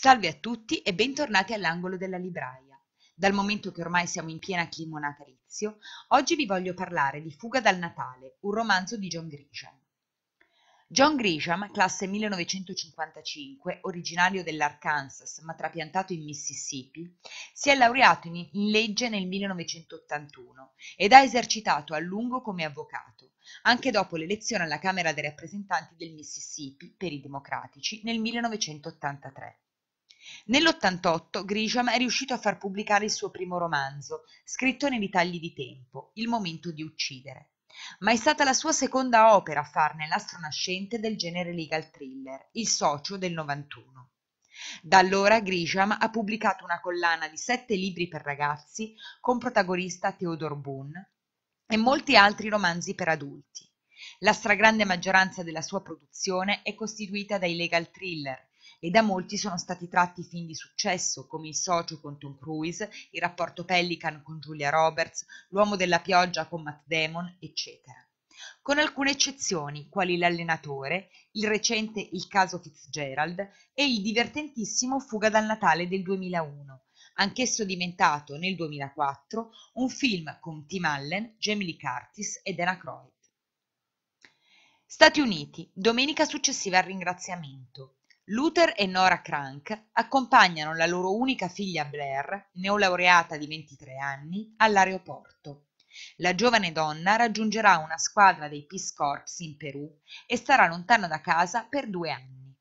Salve a tutti e bentornati all'angolo della libraia. Dal momento che ormai siamo in piena clima natalizio, oggi vi voglio parlare di Fuga dal Natale, un romanzo di John Grisham. John Grisham, classe 1955, originario dell'Arkansas ma trapiantato in Mississippi, si è laureato in, in legge nel 1981 ed ha esercitato a lungo come avvocato, anche dopo l'elezione alla Camera dei rappresentanti del Mississippi per i democratici nel 1983. Nell'88 Grisham è riuscito a far pubblicare il suo primo romanzo, scritto nei ritagli di tempo, Il momento di uccidere. Ma è stata la sua seconda opera a farne l'astro nascente del genere legal thriller, Il socio del 91. Da allora Grisham ha pubblicato una collana di sette libri per ragazzi con protagonista Theodore Boone e molti altri romanzi per adulti. La stragrande maggioranza della sua produzione è costituita dai legal thriller, e da molti sono stati tratti film di successo come Il socio con Tom Cruise, Il rapporto Pelican con Julia Roberts, L'uomo della pioggia con Matt Damon, eccetera. Con alcune eccezioni, quali L'allenatore, il recente Il caso Fitzgerald e il divertentissimo Fuga dal Natale del 2001, anch'esso diventato nel 2004 un film con Tim Allen, Jamie Lee Curtis e Dana Croyd. Stati Uniti, domenica successiva al ringraziamento. Luther e Nora Crank accompagnano la loro unica figlia Blair, neolaureata di 23 anni, all'aeroporto. La giovane donna raggiungerà una squadra dei Peace Corps in Perù e starà lontana da casa per due anni.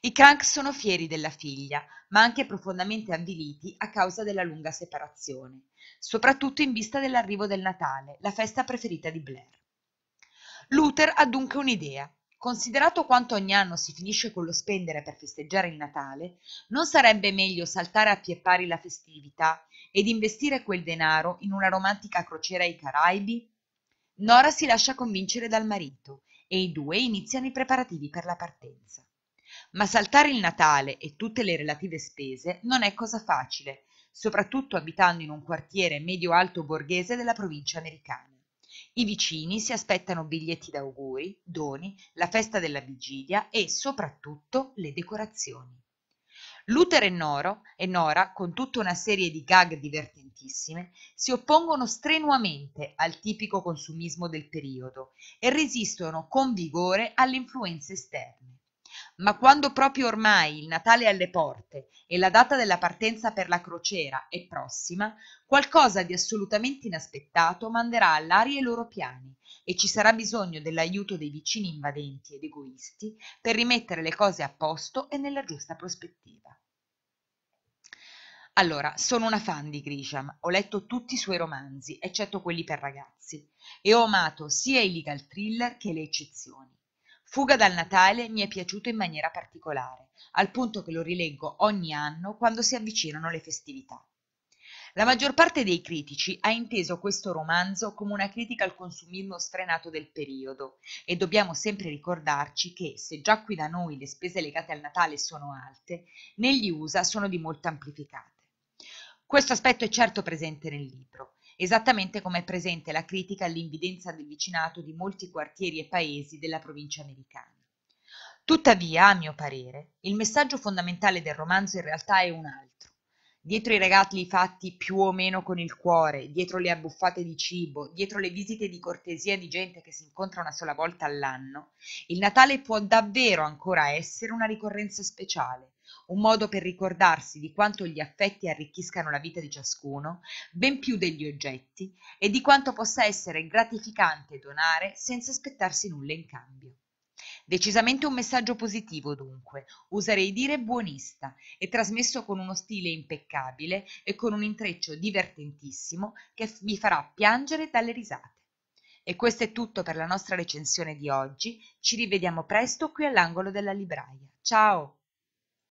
I Crank sono fieri della figlia, ma anche profondamente avviliti a causa della lunga separazione, soprattutto in vista dell'arrivo del Natale, la festa preferita di Blair. Luther ha dunque un'idea Considerato quanto ogni anno si finisce con lo spendere per festeggiare il Natale, non sarebbe meglio saltare a pie pari la festività ed investire quel denaro in una romantica crociera ai Caraibi? Nora si lascia convincere dal marito e i due iniziano i preparativi per la partenza. Ma saltare il Natale e tutte le relative spese non è cosa facile, soprattutto abitando in un quartiere medio-alto borghese della provincia americana. I vicini si aspettano biglietti d'auguri, doni, la festa della vigilia e soprattutto le decorazioni. Luther e, Noro, e Nora, con tutta una serie di gag divertentissime, si oppongono strenuamente al tipico consumismo del periodo e resistono con vigore alle influenze esterne ma quando proprio ormai il Natale è alle porte e la data della partenza per la crociera è prossima, qualcosa di assolutamente inaspettato manderà all'aria i loro piani e ci sarà bisogno dell'aiuto dei vicini invadenti ed egoisti per rimettere le cose a posto e nella giusta prospettiva. Allora, sono una fan di Grisham, ho letto tutti i suoi romanzi, eccetto quelli per ragazzi, e ho amato sia i legal thriller che le eccezioni. Fuga dal Natale mi è piaciuto in maniera particolare, al punto che lo rileggo ogni anno quando si avvicinano le festività. La maggior parte dei critici ha inteso questo romanzo come una critica al consumismo sfrenato del periodo e dobbiamo sempre ricordarci che, se già qui da noi le spese legate al Natale sono alte, negli USA sono di molto amplificate. Questo aspetto è certo presente nel libro esattamente come è presente la critica all'invidenza del vicinato di molti quartieri e paesi della provincia americana. Tuttavia, a mio parere, il messaggio fondamentale del romanzo in realtà è un altro. Dietro i regali fatti più o meno con il cuore, dietro le abbuffate di cibo, dietro le visite di cortesia di gente che si incontra una sola volta all'anno, il Natale può davvero ancora essere una ricorrenza speciale, un modo per ricordarsi di quanto gli affetti arricchiscano la vita di ciascuno, ben più degli oggetti, e di quanto possa essere gratificante donare senza aspettarsi nulla in cambio. Decisamente un messaggio positivo dunque, userei dire buonista, e trasmesso con uno stile impeccabile e con un intreccio divertentissimo che vi farà piangere dalle risate. E questo è tutto per la nostra recensione di oggi, ci rivediamo presto qui all'angolo della libraia. Ciao!